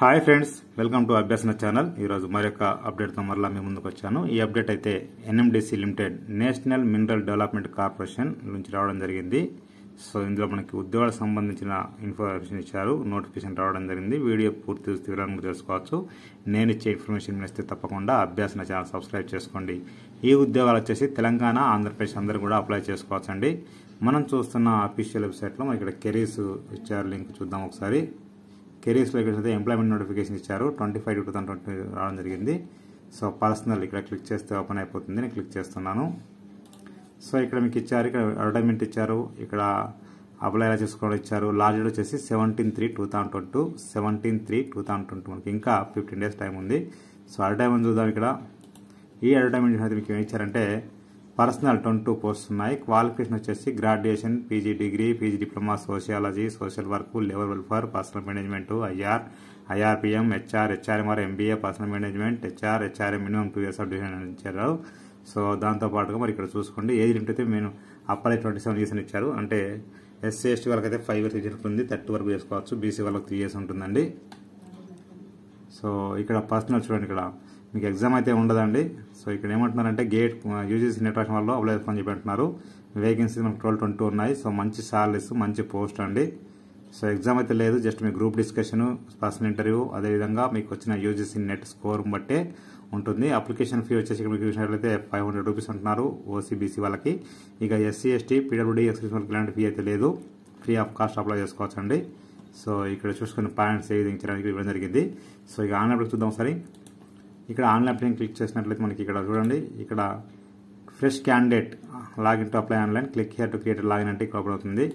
hi friends welcome to Abhyasana channel ఈరోజు మరొక అప్డేట్తో మరలా మీ ముందుకు వచ్చాను ఈ అప్డేట్ అయితే NMDC limited national mineral development corporation నుంచి రావడం జరిగింది సో ఇందులో మనకి ఉద్యోగాలకు సంబంధించిన ఇన్ఫర్మేషన్ ఇచ్చారు నోటిఫికేషన్ రావడం జరిగింది వీడియో పూర్తి వివరాలను తెలుసుకోవచ్చు నేను ఇచ్చే ఇన్ఫర్మేషన్ ఇస్తే తప్పకుండా అభ్యాసన ఛానల్ సబ్స్క్రైబ్ చేసుకోండి ఈ ఉద్యోగాలు వచ్చేసి తెలంగాణ ఆంధ్రప్రదేశ్ అందరూ కూడా అప్లై చేసుకోవచ్చండి మనం చూస్తున్న అఫీషియల్ వెబ్సైట్లో మనకి ఇక్కడ కెరీర్స్ ఇచ్చారు లింక్ చూద్దాం ఒకసారి కెరీర్స్ లొకేషన్ అయితే ఎంప్లాయ్మెంట్ నోటిఫికేషన్ ఇచ్చారు twenty five two thousand twenty రావడం జరిగింది సో పర్సనల్ ఇక్కడ క్లిక్ చేస్తే ఓపెన్ అయిపోతుంది నేను క్లిక్ చేస్తున్నాను సో ఇక్కడ మీకు ఇచ్చారు ఇక్కడ అడ్వర్టైజ్మెంట్ ఇచ్చారు ఇక్కడ అప్లై ఎలా చేసుకోవడం ఇచ్చారు లాస్ట్ డేట్ వచ్చేసి seventeen three two thousand twenty two seventeen three two thousand twenty మనకి ఇంకా ఫిఫ్టీన్ డేస్ టైం ఉంది సో అడ్వర్టైజ్మెంట్ చూద్దాం ఇక్కడ ఈ అడ్వర్టైజ్మెంట్ అయితే మీకు ఏమి ఇచ్చారంటే పర్సనల్ ట్వంటీ టూ పోస్ట్ ఉన్నాయి క్వాలిఫికేషన్ వచ్చేసి graduation PG degree PG diploma sociology social work labour welfare personnel management IR IRPM HR HRMR MBA personnel management HR HRM minimum two years of division ఇచ్చారు so దాంతోపాటుగా మరి ఇక్కడ చూసుకోండి age limit అయితే మేము upper twenty seven years అని ఇచ్చారు అంటే ఎస్సీ ఎస్టీ వాళ్ళకైతే ఫైవ్ ఇయర్స్ ఏజ్ ఉంటుంది థర్టీ వరకు చేసుకోవచ్చు బీసీ వాళ్ళకి త్రీ ఇయర్స్ ఉంటుందండి సో ఇక్కడ పర్సనల్ చూడండి ఇక్కడ మీకు ఎగ్జామ్ అయితే ఉండదండి సో ఇక్కడ ఏమంటున్నారంటే గేట్ యూజీసీ నెట్ రాసిన వాళ్ళు అప్లై చేసుకోని చెప్పి అంటున్నారు వేకెన్సీ మనకు ట్వెల్వ్ ట్వంటీ ఉన్నాయి సో మంచి సాలరీస్ మంచి పోస్ట్ అండి సో ఎగ్జామ్ అయితే లేదు జస్ట్ మీ గ్రూప్ డిస్కషన్ పర్సనల్ ఇంటర్వ్యూ అదేవిధంగా మీకు వచ్చిన యూజీసీ నెట్ స్కోర్ బట్టే ఉంటుంది అప్లికేషన్ ఫీ వచ్చేసి ఇక్కడ మీకు చూసినట్లయితే ఫైవ్ హండ్రెడ్ రూపీస్ అంటున్నారు ఓసీబీసీ వాళ్ళకి ఇక ఎస్సీ ఎస్టీ పీడబ్ల్యూడీ ఎక్స్ వాళ్ళకి ఇలాంటి ఫీ అయితే లేదు ఫ్రీ ఆఫ్ కాస్ట్ అప్లై చేసుకోవచ్చండి సో ఇక్కడ చూసుకుని పాయింట్స్ ఏ విధించడానికి ఇవ్వడం జరిగింది సో ఇక ఆన్లైన్ చూద్దాం సరే ఇక్కడ ఆన్లైన్ అప్లై క్లిక్ చేసినట్లయితే మనకి ఇక్కడ చూడండి ఇక్కడ fresh candidate login to apply online click here to create login అంటే ఇక్కడ అవుతుంది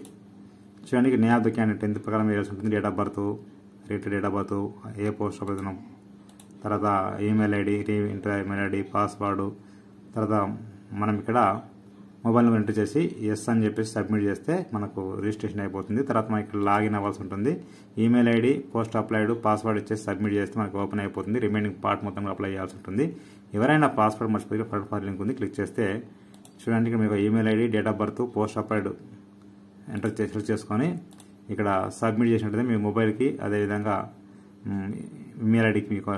చూడండి ఇక్కడ నేమ్ క్యాండిడేట్ ఎంత ప్రకారం వేయాల్సి ఉంటుంది date of birth rate date of birth ఏ పోస్ట్ ప్రదనం తర్వాత email ID enter email ID password తర్వాత మనం ఇక్కడ మొబైల్ నెంబర్ ఎంటర్ చేసి ఎస్ అని చెప్పేసి సబ్మిట్ చేస్తే మనకు రిజిస్ట్రేషన్ అయిపోతుంది తర్వాత మనకి లాగిన్ అవ్వాల్సి ఉంటుంది email ID post applied password ఇచ్చేసి సబ్మిట్ చేస్తే మనకు ఓపెన్ అయిపోతుంది రిమైనింగ్ పార్ట్ మొత్తం అప్లై చేయాల్సి ఉంటుంది ఎవరైనా పాస్వర్డ్ మర్చిపోయి ఫర్ లింక్ ఉంది క్లిక్ చేస్తే చూడండి ఇక్కడ మీకు email ID date of birth post applied enter చేసి క్లిక్ చేసుకొని ఇక్కడ సబ్మిట్ చేసినట్టు మీ మొబైల్కి అదేవిధంగా ఈమెయిల్ ఐడికి మీకు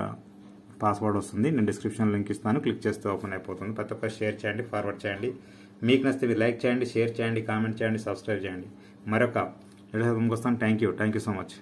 పాస్వర్డ్ వస్తుంది నేను డిస్క్రిప్షన్ లింక్ ఇస్తాను క్లిక్ చేస్తే ఓపెన్ అయిపోతుంది ప్రతి ఒక్క షేర్ చేయండి ఫార్వర్డ్ చేయండి మీకు నచ్చితే లైక్ చేయండి షేర్ చేయండి కామెంట్ చేయండి సబ్స్క్రైబ్ చేయండి మరొక వీడియో కోసం thank you thank you so much